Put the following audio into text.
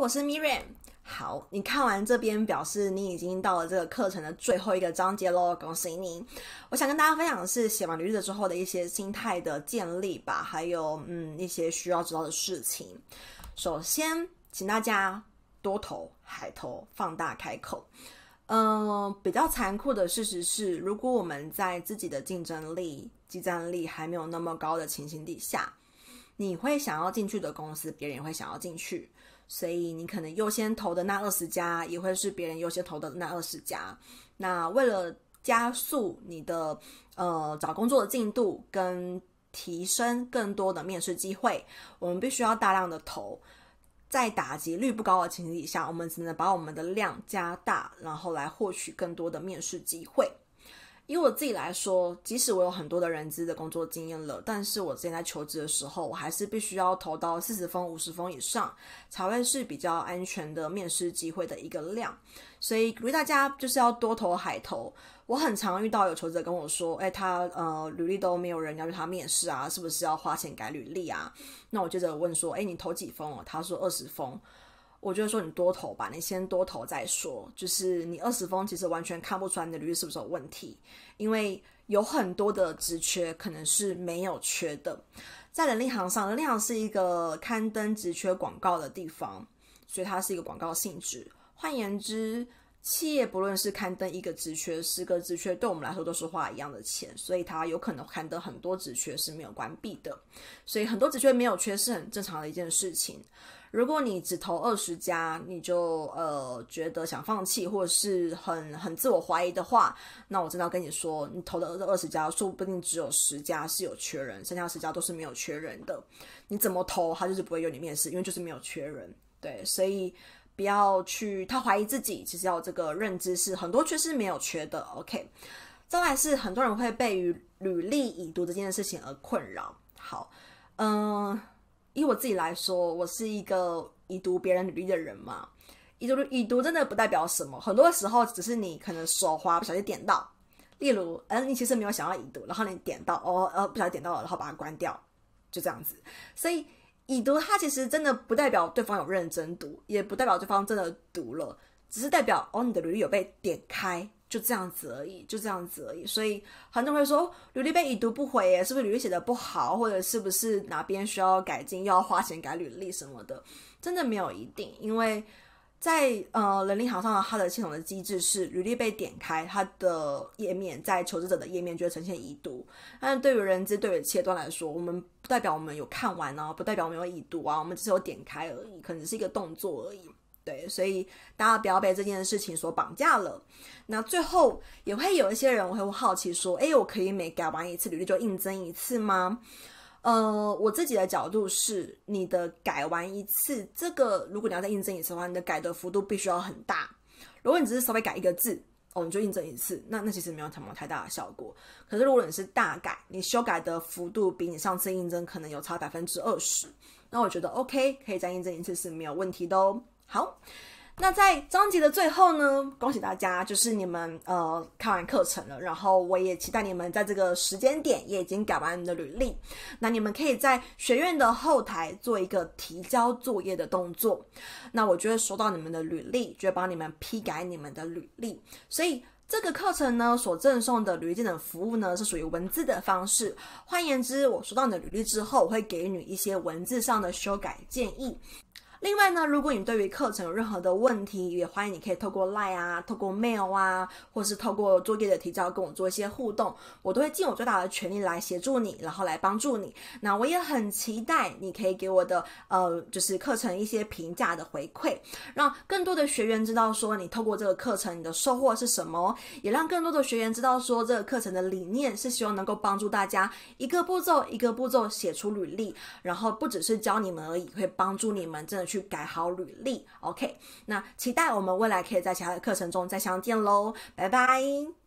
我是 Miriam。好，你看完这边，表示你已经到了这个课程的最后一个章节喽，恭喜你！我想跟大家分享的是，写完履历之后的一些心态的建立吧，还有嗯一些需要知道的事情。首先，请大家多投、海投、放大开口。嗯，比较残酷的事实是，如果我们在自己的竞争力、竞争力还没有那么高的情形底下，你会想要进去的公司，别人也会想要进去。所以你可能优先投的那二十家，也会是别人优先投的那二十家。那为了加速你的呃找工作的进度，跟提升更多的面试机会，我们必须要大量的投。在打击率不高的前提下，我们只能把我们的量加大，然后来获取更多的面试机会。以我自己来说，即使我有很多的人资的工作经验了，但是我之前在求职的时候，我还是必须要投到四十封、五十封以上，才会是比较安全的面试机会的一个量。所以，鼓励大家就是要多投、海投。我很常遇到有求职者跟我说，哎，他呃，履历都没有人要求他面试啊，是不是要花钱改履历啊？那我接着问说，哎，你投几封？他说二十封。我就说你多投吧，你先多投再说。就是你二十封，其实完全看不出来你的履历是不是有问题，因为有很多的职缺可能是没有缺的。在人力行上，人力行是一个刊登职缺广告的地方，所以它是一个广告性质。换言之，企业不论是刊登一个职缺，十个职缺，对我们来说都是花一样的钱，所以它有可能刊登很多职缺是没有关闭的，所以很多职缺没有缺是很正常的一件事情。如果你只投二十家，你就呃觉得想放弃或者是很很自我怀疑的话，那我真的要跟你说，你投的这二十家，说不定只有十家是有缺人，剩下十家都是没有缺人的，你怎么投，他就是不会有你面试，因为就是没有缺人。对，所以。不要去，他怀疑自己，其实要这个认知是很多缺失没有缺的。OK，再来是很多人会被于履历已读这件事情而困扰。好，嗯，以我自己来说，我是一个已读别人履历的人嘛。已读，已读真的不代表什么，很多时候只是你可能说话不小心点到，例如，嗯，你其实没有想要已读，然后你点到，哦，呃，不小心点到了，然后把它关掉，就这样子。所以。已读，它其实真的不代表对方有认真读，也不代表对方真的读了，只是代表哦，你的履历有被点开，就这样子而已，就这样子而已。所以很多人会说，履历被已读不回，是不是履历写的不好，或者是不是哪边需要改进，要花钱改履历什么的？真的没有一定，因为。在呃，人力行上，它的系统的机制是履历被点开，它的页面在求职者的页面就会呈现已读。但对于人资、对于切断来说，我们不代表我们有看完啊，不代表我们有已读啊，我们只是有点开而已，可能是一个动作而已。对，所以大家不要被这件事情所绑架了。那最后也会有一些人会好奇说，哎，我可以每改完一次履历就应征一次吗？呃，我自己的角度是，你的改完一次，这个如果你要再印证一次的话，你的改的幅度必须要很大。如果你只是稍微改一个字，哦，你就印证一次，那那其实没有什么太大的效果。可是如果你是大改，你修改的幅度比你上次印证可能有差百分之二十，那我觉得 OK，可以再印证一次是没有问题的哦。好。那在章节的最后呢，恭喜大家，就是你们呃看完课程了，然后我也期待你们在这个时间点也已经改完你的履历。那你们可以在学院的后台做一个提交作业的动作，那我就会收到你们的履历，就会帮你们批改你们的履历。所以这个课程呢，所赠送的履历建服务呢，是属于文字的方式。换言之，我收到你的履历之后，会给你一些文字上的修改建议。另外呢，如果你对于课程有任何的问题，也欢迎你可以透过 Line 啊，透过 Mail 啊，或是透过作业的提交跟我做一些互动，我都会尽我最大的全力来协助你，然后来帮助你。那我也很期待你可以给我的呃，就是课程一些评价的回馈，让更多的学员知道说你透过这个课程你的收获是什么，也让更多的学员知道说这个课程的理念是希望能够帮助大家一个步骤一个步骤写出履历，然后不只是教你们而已，会帮助你们真的。去改好履历，OK。那期待我们未来可以在其他的课程中再相见喽，拜拜。